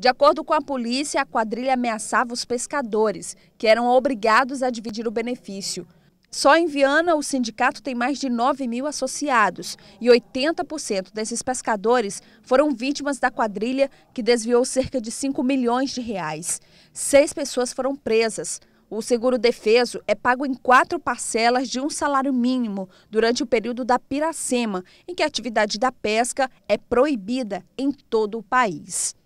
De acordo com a polícia, a quadrilha ameaçava os pescadores, que eram obrigados a dividir o benefício. Só em Viana, o sindicato tem mais de 9 mil associados e 80% desses pescadores foram vítimas da quadrilha que desviou cerca de 5 milhões de reais. Seis pessoas foram presas. O seguro defeso é pago em quatro parcelas de um salário mínimo durante o período da Piracema, em que a atividade da pesca é proibida em todo o país.